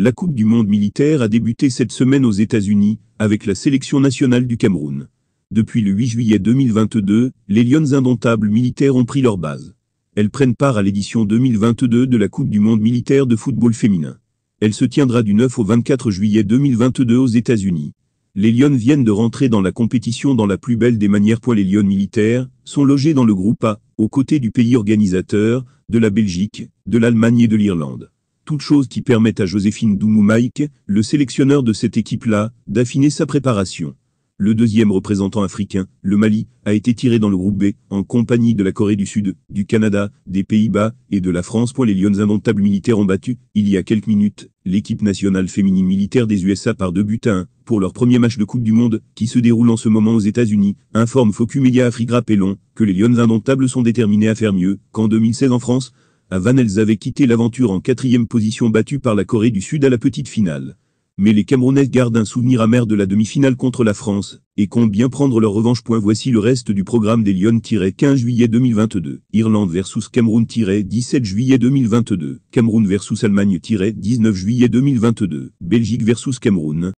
La Coupe du monde militaire a débuté cette semaine aux États-Unis, avec la sélection nationale du Cameroun. Depuis le 8 juillet 2022, les Lions indomptables militaires ont pris leur base. Elles prennent part à l'édition 2022 de la Coupe du monde militaire de football féminin. Elle se tiendra du 9 au 24 juillet 2022 aux États-Unis. Les Lions viennent de rentrer dans la compétition dans la plus belle des manières pour les Lions militaires sont logés dans le groupe A, aux côtés du pays organisateur, de la Belgique, de l'Allemagne et de l'Irlande toute chose qui permettent à Joséphine Doumoumaïk, le sélectionneur de cette équipe-là, d'affiner sa préparation. Le deuxième représentant africain, le Mali, a été tiré dans le groupe B, en compagnie de la Corée du Sud, du Canada, des Pays-Bas et de la France. les Lions indomptables militaires ont battu, il y a quelques minutes, l'équipe nationale féminine militaire des USA par deux buts à un, pour leur premier match de Coupe du Monde, qui se déroule en ce moment aux États-Unis, informe Focus Media Afrique que les Lions indomptables sont déterminés à faire mieux qu'en 2016 en France, à avait quitté l'aventure en quatrième position battue par la Corée du Sud à la petite finale. Mais les Camerounais gardent un souvenir amer de la demi-finale contre la France, et comptent bien prendre leur revanche. Point voici le reste du programme des Lions 15 juillet 2022. Irlande versus Cameroun-17 juillet 2022. Cameroun versus Allemagne-19 juillet 2022. Belgique versus Cameroun.